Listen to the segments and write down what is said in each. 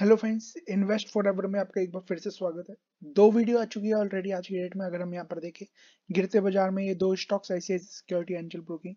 hello friends invest forever में आपका एक बार फिर से स्वागत है दो वीडियो आ चुकी है ऑलरेडी आज की डेट में अगर हम यहाँ पर देखें गिरते बाजार में ये दो stocks ICICI security Angel broking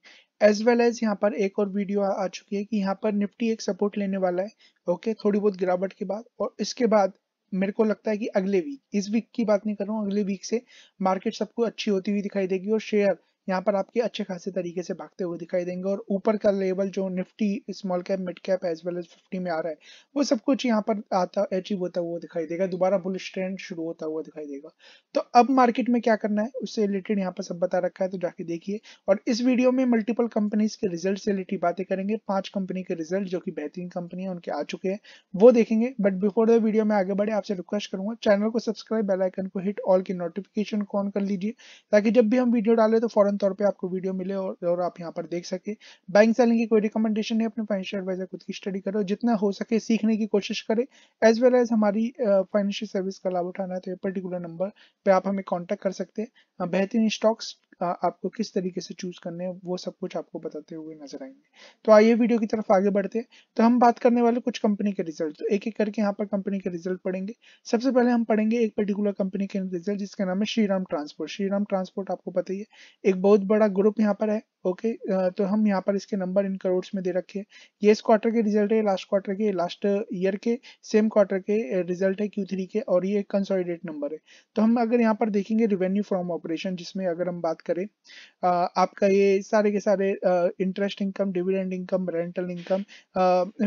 as well as यहाँ पर एक और वीडियो आ, आ चुकी है कि यहाँ पर निफ्टी एक सपोर्ट लेने वाला है ओके थोड़ी बहुत गिरावट के बाद और इसके बाद मेरे को लगता है कि अगले वीक इस वीक की बात नहीं कर रहा हूँ अगले वीक से मार्केट सबको अच्छी होती हुई दिखाई देगी और शेयर यहाँ पर आपके अच्छे खासे तरीके से भागते हुए दिखाई देंगे और ऊपर का लेवल जो Nifty small cap mid cap as well as fifty में आ रहा है वो सब कुछ यहाँ पर आता अचीव होता हुआ दिखाई देगा दोबारा बुलिश ट्रेंड शुरू होता हुआ दिखाई देगा तो अब मार्केट में क्या करना है उससे रिलेटेड यहाँ पर सब बता रखा है तो जाके देखिए और इस वीडियो में मल्टीपल कंपनीज के रिजल्ट से रिलेटेड बातें करेंगे पांच कंपनी के रिजल्ट जो की बेहतरीन कंपनी है उनके आ चुके हैं वो देखेंगे बट बिफोर द वीडियो में आगे बढ़े आपसे रिक्वेस्ट करूंगा चैनल को सब्सक्राइब बेलाइकन को हिट ऑल की नोटिफिकेशन को ऑन कर लीजिए ताकि जब भी हम वीडियो डाले तो फॉरन तौर पे आपको वीडियो मिले और, और आप यहाँ पर देख सके बैंक सेलिंग की कोई रिकमेंडेशन नहीं अपने फाइनेंशियल एडवाइजर खुद की स्टडी करो जितना हो सके सीखने की कोशिश करें एज वेल एज हमारी फाइनेंशियल सर्विस का लाभ उठाना है तो पर्टिकुलर नंबर पर आप हमें कॉन्टेक्ट कर सकते हैं बेहतरीन स्टॉक्स आपको किस तरीके से चूज करने हैं वो सब कुछ आपको बताते हुए नजर आएंगे तो आइए वीडियो की तरफ आगे बढ़ते हैं तो हम बात करने वाले कुछ कंपनी के रिजल्ट तो एक एक करके यहाँ पर कंपनी के रिजल्ट पढ़ेंगे सबसे पहले हम पढ़ेंगे एक पर्टिकुलर कंपनी के रिजल्ट जिसका नाम है श्रीराम ट्रांसपोर्ट श्रीराम ट्रांसपोर्ट आपको पता ही है एक बहुत बड़ा ग्रुप यहाँ पर है ओके तो हम यहाँ पर इसके नंबर इन करोड़ में दे रखे हैं ये इस क्वार्टर के रिजल्ट है लास्ट क्वार्टर के लास्ट ईयर के सेम क्वार्टर के रिजल्ट है क्यू थ्री के और ये कंसोलिडेट नंबर है तो हम अगर यहाँ पर देखेंगे रिवेन्यू फ्रॉम ऑपरेशन जिसमें अगर हम बात करें आपका ये सारे के सारे interest income dividend income rental income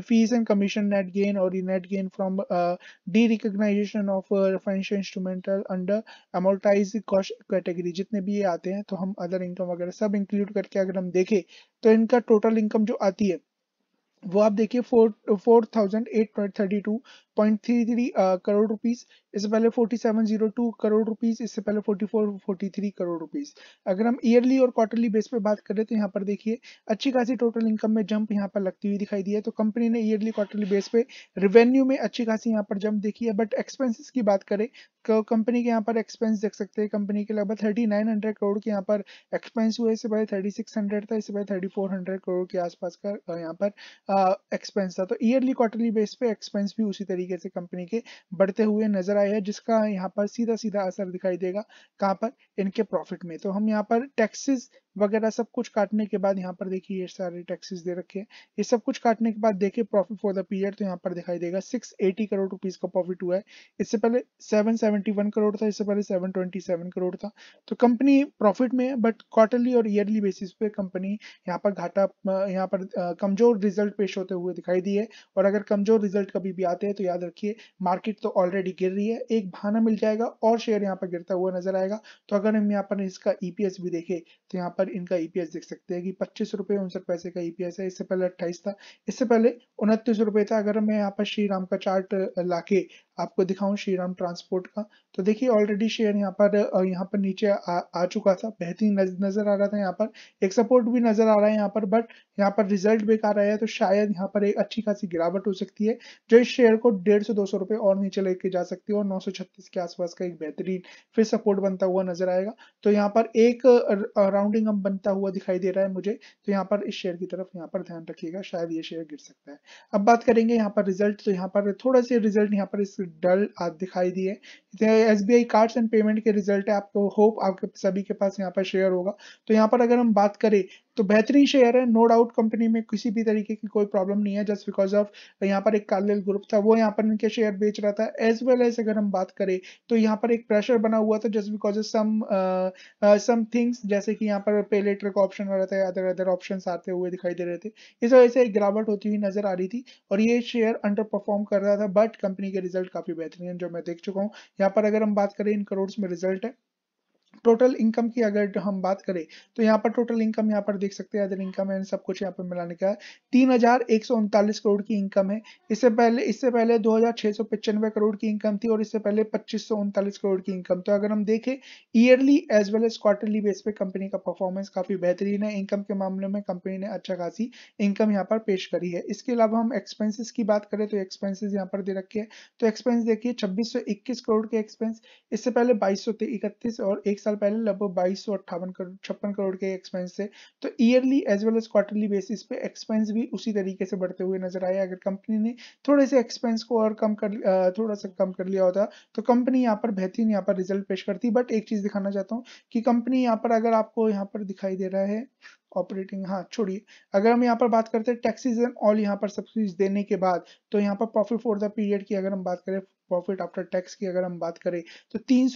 fees and commission net gain और net gain from derecognition of financial instrumental under amortised cost category जितने भी ये आते हैं तो हम अदर इनकम वगैरह सब इंक्लूड करके अगर हम देखें तो इनका टोटल इनकम जो आती है वो आप देखिए four four thousand eight point thirty two 0.33 crore rupees इससे पहले 4702 करोड़ रुपीस इससे पहले 4443 करोड़ रुपीस अगर हम ईयरली और क्वार्टरली बेस पे बात करें तो यहाँ पर देखिए अच्छी खासी टोटल इनकम में जंप यहाँ पर लगती हुई दिखाई दी है तो कंपनी ने ईयरली क्वार्टरली बेस पे रेवेन्यू में अच्छी खासी यहाँ पर जंप देखी है बट एक्सपेंसिस की बात करें तो कंपनी के यहाँ पर एक्सपेंस देख सकते हैं कंपनी के लगभग थर्टी नाइन हंड्रेड करोड़ के यहाँ पर एक्सपेंस हुए इससे पहले थर्टी सिक्स हंड्रेड था इससे पहले थर्टी फोर हंड्रेड करोड़ के आसपास का यहाँ पर एक्सपेंस था तो ईयरली क्वार्टरली बेस पे एक्सपेंस भी उसी तरीके तरीके से कंपनी के बढ़ते हुए नजर आए हैं जिसका यहाँ पर सीधा सीधा असर दिखाई देगा कहाँ पर इनके प्रॉफिट में तो हम यहाँ पर टैक्सेस वगैरह सब कुछ काटने के बाद यहाँ पर देखिए ये सारे टैक्सेस दे रखे हैं ये सब कुछ काटने के बाद देखिए प्रॉफिट फॉर द पीरियड तो यहाँ पर दिखाई देगा 680 करोड़ रुपीज का प्रॉफिट हुआ है इससे पहले 771 करोड़ था इससे पहले 727 करोड़ था तो कंपनी प्रॉफिट में है बट क्वार्टरली और ईयरली बेसिस पे कंपनी यहाँ पर घाटा यहाँ पर कमजोर रिजल्ट पेश होते हुए दिखाई दी है और अगर कमजोर रिजल्ट कभी भी आते हैं तो याद रखिए मार्केट तो ऑलरेडी गिर रही है एक बहाना मिल जाएगा और शेयर यहाँ पर गिरता हुआ नजर आएगा तो अगर हम यहाँ पर इसका ईपीएस e भी देखे तो यहाँ पर पर इनका ईपीएस e देख सकते हैं कि पच्चीस रुपये उनसठ पैसे का ईपीएस e है इससे पहले अट्ठाईस था इससे पहले उनतीस रुपये था अगर मैं यहाँ पर श्री राम का चार्ट लाके आपको दिखाऊं श्री राम ट्रांसपोर्ट का तो देखिए ऑलरेडी शेयर यहाँ पर यहाँ पर नीचे आ, आ चुका था बेहतरीन नजर आ रहा था यहाँ पर एक सपोर्ट भी नजर आ रहा है यहाँ पर बट यहाँ पर रिजल्ट बेकार आया है तो शायद यहाँ पर एक अच्छी खासी गिरावट हो सकती है जो इस शेयर को डेढ़ सौ दो सौ रुपए और नीचे लेके जा सकती है और नौ सौ छत्तीस के आसपास का एक बेहतरीन फिर सपोर्ट बनता हुआ नजर आएगा तो यहाँ पर एक राउंडिंग सम बनता हुआ दिखाई दे रहा है मुझे तो यहाँ पर इस शेयर की तरफ यहाँ पर ध्यान रखिएगा शायद ये शेयर गिर सकता है अब बात करेंगे यहाँ पर रिजल्ट तो यहाँ पर थोड़ा से रिजल्ट यहाँ पर इस डल दिखाई दिए S B I cards and payment के रिजल्ट है आपको होप आपके सभी के पास यहाँ पर शेयर होगा तो यहाँ पर अगर हम बात करें तो बेहतरीन शेयर है नो डाउट कंपनी में किसी भी तरीके की कोई प्रॉब्लम नहीं है जस्ट बिकॉज ऑफ यहाँ पर एक कार्लिल ग्रुप था वो यहाँ पर इनके शेयर बेच रहा था एज वेल एज अगर हम बात करें तो यहाँ पर एक प्रेशर बना हुआ था just because of some some things जैसे कि यहाँ पर पे लेटर का ऑप्शन आ रहा था अदर अदर ऑप्शन आते हुए दिखाई दे रहे थे इस वजह से एक गिरावट होती हुई नजर आ रही थी और ये शेयर अंडर परफॉर्म कर रहा था बट कंपनी के रिजल्ट काफी बेहतरीन जो मैं देख चुका हूँ यहाँ पर अगर हम बात करें इन करोड़ में रिजल्ट है टोटल इनकम की अगर हम बात करें तो यहाँ पर टोटल इनकम यहाँ पर देख सकते हैं अदर इनकम एंड सब कुछ यहाँ पर मिलाने का तीन हजार एक सौ उनतालीस करोड़ की इनकम है इससे पहले इससे पहले दो हजार छह सौ पचानवे करोड़ की इनकम थी और इससे पहले पच्चीस सौ उनतालीस करोड़ की इनकम तो अगर हम देखें yearly as well as quarterly base पे कंपनी का परफॉर्मेंस काफी बेहतरीन है इनकम के मामले में कंपनी ने अच्छा खासी इनकम यहाँ पर पेश करी है इसके अलावा हम एक्सपेंसिस की बात करें तो एक्सपेंसिस यहाँ पर दे रखे हैं तो एक्सपेंस देखिए छब्बीस करोड़ के एक्सपेंस इससे पहले बाईस और एक साल पहले लगभग बाईस सौ अट्ठावन करोड़ छप्पन करोड़ के एक्सपेंस थे तो yearly as well as quarterly basis पे एक्सपेंस भी उसी तरीके से बढ़ते हुए नजर आए अगर कंपनी ने थोड़े से एक्सपेंस को और कम कर थोड़ा सा कम कर लिया होता तो कंपनी यहाँ पर बेहतरीन यहाँ पर रिजल्ट पेश करती बट एक चीज दिखाना चाहता हूँ कि कंपनी यहाँ पर अगर आपको यहाँ पर दिखाई दे रहा है ऑपरेटिंग हाँ छोड़िए अगर हम यहाँ पर बात करते हैं टैक्सीज एंड ऑल यहाँ पर सब्सिडीज देने के बाद तो यहाँ पर प्रॉफिट फॉर द पीरियड की अगर हम बात करें प्रॉफिट आफ्टर टैक्स की अगर हम बात करें तो तीन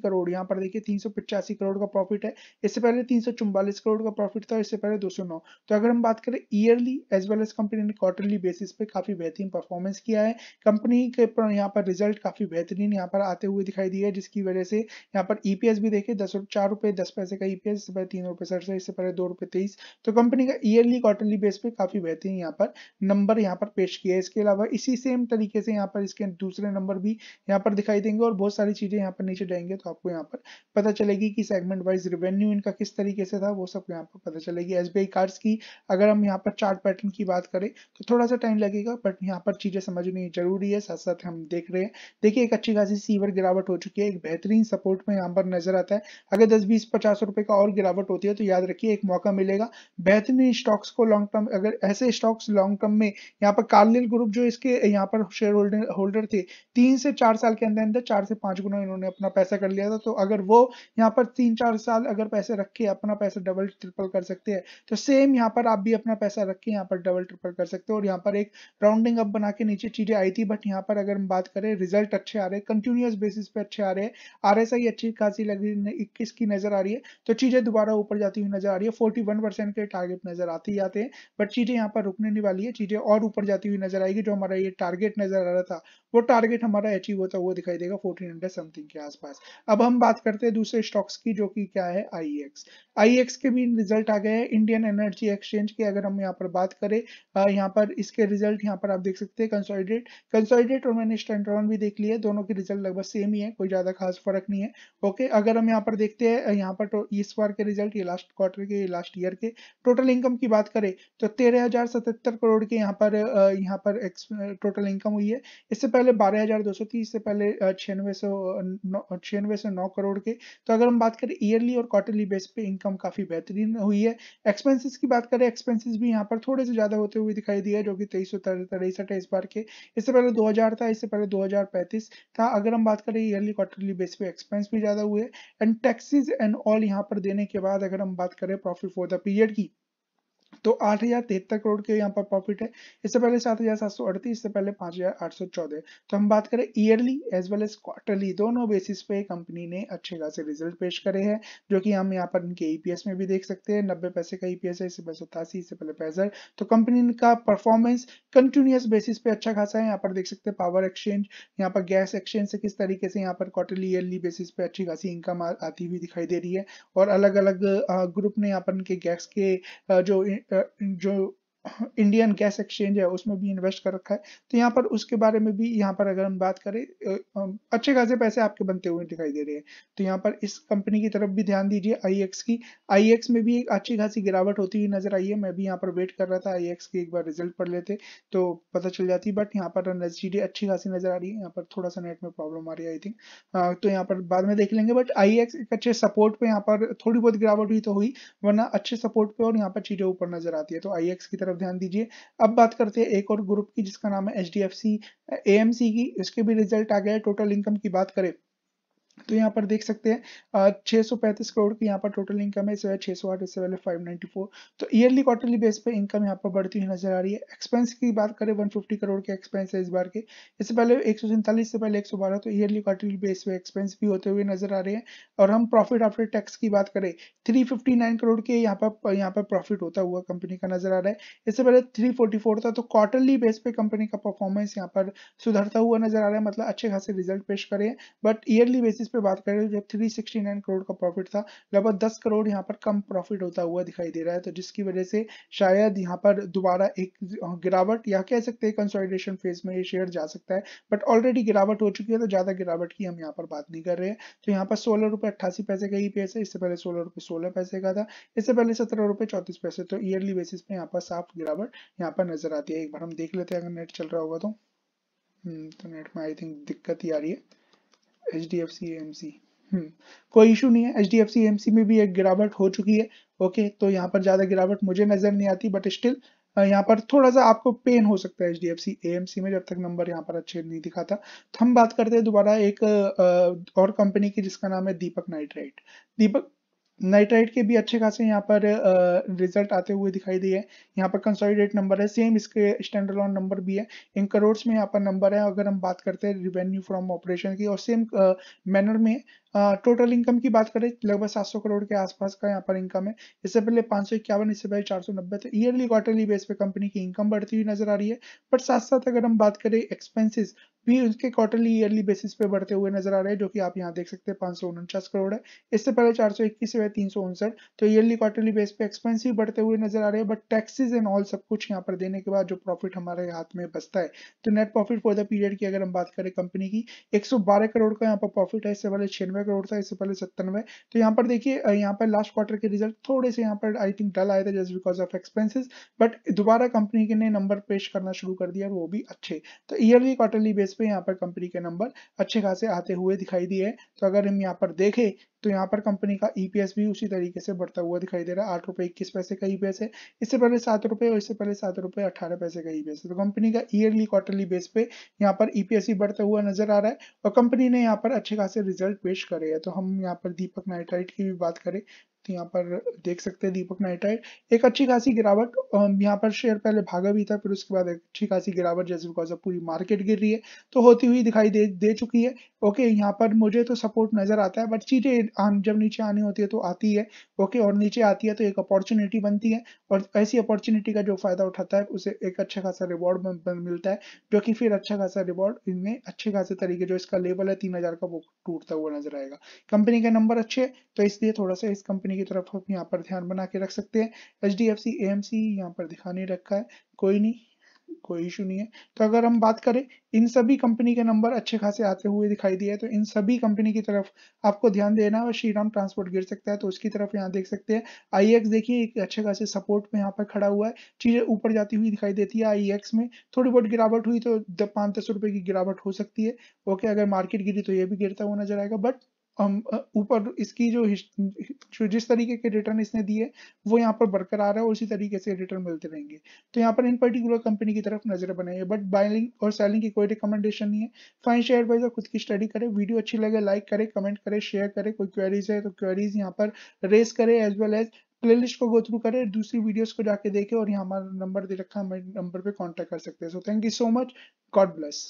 करोड़ यहाँ पर देखिए तीन करोड़ का प्रॉफिट है इससे पहले तीन करोड़ का प्रॉफिट था इससे पहले 209 तो अगर हम बात करें yearly as well as company ने क्वार्टरली बेसिस पे काफी बेहतरीन परफॉर्मेंस किया है कंपनी के पर यहाँ पर रिजल्ट काफी बेहतरीन यहाँ पर आते हुए दिखाई दिए जिसकी वजह से यहाँ पर ईपीएस e भी देखे दस चार रुपए दस पैसे का ईपीएस e इससे पहले तीन रुपए सड़सठ इससे पहले दो रुपए तेईस तो कंपनी का ईयरली क्वार्टरली बेस पे काफी बेहतरीन यहाँ पर नंबर यहाँ पर पेश किया है इसके अलावा इसी सेम तरीके से यहाँ पर इसके दूसरे दूसरे नंबर भी यहाँ पर दिखाई देंगे और बहुत सारी चीजें यहाँ पर नीचे जाएंगे तो आपको यहाँ पर पता चलेगी कि सेगमेंट वाइज रिवेन्यू इनका किस तरीके से था वो सब यहाँ पर पता चलेगी एस बी की अगर हम यहाँ पर चार्ट पैटर्न की बात करें तो थोड़ा सा टाइम लगेगा बट यहाँ पर चीजें समझनी जरूरी है साथ साथ हम देख रहे हैं देखिए एक अच्छी खासी सीवर गिरावट हो चुकी है एक बेहतरीन सपोर्ट में यहाँ पर नजर आता है अगर दस बीस पचास रुपए का और गिरावट होती है तो याद रखिए एक मौका मिलेगा बेहतरीन स्टॉक्स को लॉन्ग टर्म अगर ऐसे स्टॉक्स लॉन्ग टर्म में यहाँ पर कार्लिल ग्रुप जो इसके यहाँ पर शेयर होल्डर होल्डर थे तीन से चार साल के अंदर अंदर चार से पांच गुना इन्होंने अपना पैसा कर लिया था तो अगर वो यहाँ पर तीन चार साल अगर पैसे रख के अपना पैसा डबल ट्रिपल कर सकते हैं तो सेम यहाँ पर आप भी अपना पैसा रख के यहाँ पर डबल ट्रिपल कर सकते हो और यहाँ पर एक राउंडिंग अप बना के नीचे चीजें आई थी बट यहाँ पर अगर हम बात करें रिजल्ट अच्छे आ रहे हैं कंटिन्यूस बेसिस पे अच्छे आ रहे हैं आर अच्छी खासी लग रही है इक्कीस की नजर आ रही है तो चीजें दोबारा ऊपर जाती हुई नजर आ रही है फोर्टी के टारगेट नजर आते ही आते हैं बट चीजें यहाँ पर रुकने नहीं वाली है चीजें और ऊपर जाती हुई नजर आएगी जो हमारा ये टारगेट नजर आ रहा था वो टारगेट टारगेट हमारा अचीव होता हुआ दिखाई देगा 1400 समथिंग के आसपास अब हम बात करते हैं दूसरे स्टॉक्स की जो कि क्या है आई एक्स आई एक्स के भी रिजल्ट आ गए हैं इंडियन एनर्जी एक्सचेंज के अगर हम यहाँ पर बात करें यहाँ पर इसके रिजल्ट यहाँ पर आप देख सकते हैं कंसोलिडेट कंसोलिडेट और मैंने स्टैंड भी देख लिया दोनों के रिजल्ट लगभग सेम ही है कोई ज्यादा खास फर्क नहीं है ओके अगर हम यहाँ पर देखते हैं यहाँ पर तो इस बार के रिजल्ट ये लास्ट क्वार्टर के लास्ट ईयर के टोटल इनकम की बात करें तो तेरह करोड़ के यहाँ पर यहाँ पर टोटल इनकम हुई है इससे पहले बारह नब्बे से पहले छियानवे सौ छियानवे नौ करोड़ के तो अगर हम बात करें ईयरली और क्वार्टरली बेस पे इनकम काफी बेहतरीन हुई है एक्सपेंसेस की बात करें एक्सपेंसेस भी यहाँ पर थोड़े से ज्यादा होते हुए दिखाई दिया जो कि तेईस सौ है इस बार के इससे पहले दो था इससे पहले दो था अगर हम बात करें ईयरली क्वार्टरली बेस पे एक्सपेंस भी ज्यादा हुए एंड टैक्सेज एंड ऑल यहाँ पर देने के बाद अगर हम बात करें प्रॉफिट फॉर द पीरियड की तो आठ हजार तिहत्तर करोड़ के यहाँ पर प्रॉफिट है इससे पहले सात हजार सात सौ अड़तीस इससे पहले पांच हजार आठ सौ चौदह तो हम बात करें yearly as well as quarterly दोनों बेसिस पे कंपनी ने अच्छे खासे रिजल्ट पेश करे हैं जो कि हम यहाँ पर इनके ईपीएस e में भी देख सकते हैं नब्बे पैसे का ईपीएस e है इससे पहले सतासी इससे पहले पैंसठ तो कंपनी का परफॉर्मेंस कंटिन्यूस बेसिस पे अच्छा खासा है यहाँ पर देख सकते हैं पावर एक्सचेंज यहाँ पर गैस एक्सचेंज से किस तरीके से यहाँ पर क्वार्टरली ईयरली बेसिस पे अच्छी खासी इनकम आती हुई दिखाई दे रही है और अलग अलग ग्रुप ने यहाँ पर इनके गैस के जो uh, enjoy Indian gas exchange है उसमें भी इन्वेस्ट कर रखा है तो यहाँ पर उसके बारे में भी यहाँ पर अगर हम बात करें अच्छे खासे पैसे आपके बनते हुए दिखाई दे रहे हैं तो यहाँ पर इस कंपनी की तरफ भी ध्यान दीजिए आई की आई में भी एक अच्छी खासी गिरावट होती हुई नजर आई है मैं भी यहाँ पर वेट कर रहा था आई की एक बार रिजल्ट पढ़ लेते तो पता चल जाती बट यहाँ पर एनएसजी अच्छी खासी नजर आ रही है यहाँ पर थोड़ा सा नेट में प्रॉब्लम आ रही है आई थिंक तो यहाँ पर बाद में देख लेंगे बट आई एक अच्छे सपोर्ट पे यहाँ पर थोड़ी बहुत गिरावट हुई तो हुई वरना अच्छे सपोर्ट पे और यहाँ पर चीजें ऊपर नजर आती है तो आई की तरफ तरफ ध्यान दीजिए अब बात करते हैं एक और ग्रुप की जिसका नाम है H D F C A M C की इसके भी रिजल्ट आ है टोटल इनकम की बात करें तो यहाँ पर देख सकते हैं छः सौ पैंतीस करोड़ की यहाँ पर टोटल इनकम है इस वजह छः सौ आठ इससे पहले फाइव नाइन्टी फोर तो ईयरली क्वार्टरली बेस पे इनकम यहाँ पर बढ़ती हुई नजर आ रही है एक्सपेंस की बात करें वन फिफ्टी करोड़ के एक्सपेंस है इस बार के इससे पहले एक सौ सैंतालीस से पहले एक सौ बारह तो ईयरली क्वार्टरली बेस पे एक्सपेंस भी होते हुए नजर आ रहे हैं और हम प्रॉफिट आफ्टर टैक्स की बात करें थ्री फिफ्टी नाइन करोड़ के यहाँ पर यहाँ पर प्रॉफिट होता हुआ कंपनी का नजर आ रहा है इससे पहले थ्री फोर्टी फोर था तो क्वार्टरली बेस पे कंपनी का परफॉर्मेंस यहाँ पर सुधरता हुआ नजर आ रहा है मतलब अच्छे खासे रिजल्ट पेश करे बट ईयरली बेसिस पे बात करें जब 369 करोड़ का प्रॉफिट था लगभग 10 करोड़ यहाँ पर कम प्रॉफिट होता हुआ दिखाई दे रहा है तो जिसकी वजह से शायद यहाँ पर दोबारा एक गिरावट या कह सकते हैं कंसोलिडेशन फेज में ये शेयर जा सकता है बट ऑलरेडी गिरावट हो चुकी है तो ज्यादा गिरावट की हम यहाँ पर बात नहीं कर रहे हैं तो यहाँ पर सोलह रुपए अट्ठासी पैसे का e ही पेस इससे पहले सोलह रुपए सोलह पैसे का था इससे पहले सत्रह रुपए चौतीस पैसे तो ईयरली बेसिस पे यहाँ पर साफ गिरावट यहाँ पर नजर आती है एक बार हम देख लेते हैं अगर नेट चल रहा होगा तो हम्म, तो नेट में आई थिंक दिक्कत ही आ रही है H D F C M C कोई इशू नहीं है H D F C M C में भी एक गिरावट हो चुकी है ओके तो यहाँ पर ज़्यादा गिरावट मुझे नज़र नहीं आती बट स्टिल यहाँ पर थोड़ा सा आपको पेन हो सकता है H D F C M C में जब तक नंबर यहाँ पर अच्छे नहीं दिखाता तो हम बात करते हैं दोबारा एक और कंपनी की जिसका नाम है दीपक नाइट्राइट दीपक नाइट्राइट के भी अच्छे खासे यहाँ पर रिजल्ट आते हुए दिखाई दिए यहाँ पर कंसोलिडेट नंबर है सेम इसके स्टैंडर्ड लॉन नंबर भी है इन करोड़ में यहाँ पर नंबर है अगर हम बात करते हैं रिवेन्यू फ्रॉम ऑपरेशन की और सेम मैनर में टोटल इनकम की बात करें लगभग 700 करोड़ के आसपास का यहाँ पर इनकम है इससे पहले पांच सौ इक्यावन इससे पहले चार सौ नब्बे तो ईयरली क्वार्टरली बेस पे कंपनी की इनकम बढ़ती हुई नजर आ रही है बट साथ साथ अगर हम बात करें एक्सपेंसिस भी उसके क्वार्टरली ईयरली बेसिस पे बढ़ते हुए नजर आ रहे हैं जो कि आप यहाँ देख सकते हैं पांच सौ उनचास करोड़ है इससे पहले चार सौ इक्कीस तीन सौ उनसठ तो ईयरली क्वार्टरली बेस पे एक्सपेंस भी बढ़ते हुए नजर आ रहे हैं बट टैक्सेस एंड ऑल सब कुछ यहाँ पर देने के बाद जो प्रॉफिट हमारे हाथ में बचता है तो net profit for the period की अगर हम बात करें कंपनी की एक सौ बारह करोड़ का यहाँ पर प्रॉफिट है इससे पहले छियानवे सत्तानवे करोड़ था इससे पहले सत्तानवे तो यहाँ पर देखिए यहाँ पर लास्ट क्वार्टर के रिजल्ट थोड़े से यहाँ पर आई थिंक डल आए थे just because of expenses but दोबारा कंपनी के ने नंबर पेश करना शुरू कर दिया वो भी अच्छे तो ईयरली क्वार्टरली बेस पे यहाँ पर कंपनी के नंबर अच्छे खासे आते हुए दिखाई दिए तो अगर हम यहाँ पर देखें तो यहाँ पर कंपनी का ईपीएस e भी उसी तरीके से बढ़ता हुआ दिखाई दे रहा है आठ रुपये इक्कीस पैसे का ईपीएस e है इससे पहले सात रुपये और इससे पहले सात रुपये अठारह पैसे का ईपीएस e है तो कंपनी का ईयरली क्वार्टरली बेस पे यहाँ पर ईपीएस ही बढ़ता हुआ नजर आ रहा है और कंपनी ने यहाँ पर अच्छे खासे रिजल्ट पेश करे है तो हम यहाँ पर दीपक नाइट्राइट की भी बात करें तो यहाँ पर देख सकते हैं दीपक नाइट्राइड एक अच्छी खासी गिरावट यहाँ पर शेयर पहले भागा भी था फिर उसके बाद अच्छी खासी गिरावट जैसे बिकॉज ऑफ पूरी मार्केट गिर रही है तो होती हुई दिखाई दे दे चुकी है ओके यहाँ पर मुझे तो सपोर्ट नजर आता है बट चीजें जब नीचे आनी होती है तो आती है ओके और नीचे आती है तो एक अपॉर्चुनिटी बनती है और ऐसी अपॉर्चुनिटी का जो फायदा उठाता है उसे एक अच्छा खासा रिवॉर्ड मिलता है जो कि फिर अच्छा खासा रिवॉर्ड इनमें अच्छे खासे तरीके जो इसका लेवल है तीन हजार का वो टूटता हुआ नजर आएगा कंपनी के नंबर अच्छे तो इसलिए थोड़ा सा इस कंपनी कंपनी की तरफ हम यहाँ पर ध्यान बना के रख सकते हैं H D F C A M C यहाँ पर दिखा नहीं रखा है कोई नहीं कोई इशू नहीं है तो अगर हम बात करें इन सभी कंपनी के नंबर अच्छे खासे आते हुए दिखाई दिए तो इन सभी कंपनी की तरफ आपको ध्यान देना है और श्री ट्रांसपोर्ट गिर सकता है तो उसकी तरफ यहाँ देख सकते हैं आई देखिए एक अच्छे खासे सपोर्ट में यहाँ पर खड़ा हुआ है चीज़ें ऊपर जाती हुई दिखाई देती है आई में थोड़ी बहुत गिरावट हुई तो पाँच दस रुपए की गिरावट हो सकती है ओके अगर मार्केट गिरी तो ये भी गिरता हुआ नजर आएगा बट ऊपर इसकी जो, जो जिस तरीके के रिटर्न इसने दिए वो यहाँ पर बरकरार है और उसी तरीके से रिटर्न मिलते रहेंगे तो यहाँ पर इन पर्टिकुलर कंपनी की तरफ नजर बनाइए बट बाइलिंग और सेलिंग की कोई रिकमेंडेशन नहीं है फाइन शेयर एडवाइजर खुद की स्टडी करे वीडियो अच्छी लगे लाइक करे कमेंट करे शेयर करे कोई क्वेरीज है तो क्वेरीज यहाँ पर रेस करे एज वेल एज प्लेलिस्ट को गो थ्रू करें दूसरी वीडियोस को जाके देखें और यहाँ हमारा नंबर दे रखा है हमारे नंबर पे कांटेक्ट कर सकते हैं so thank you so much god bless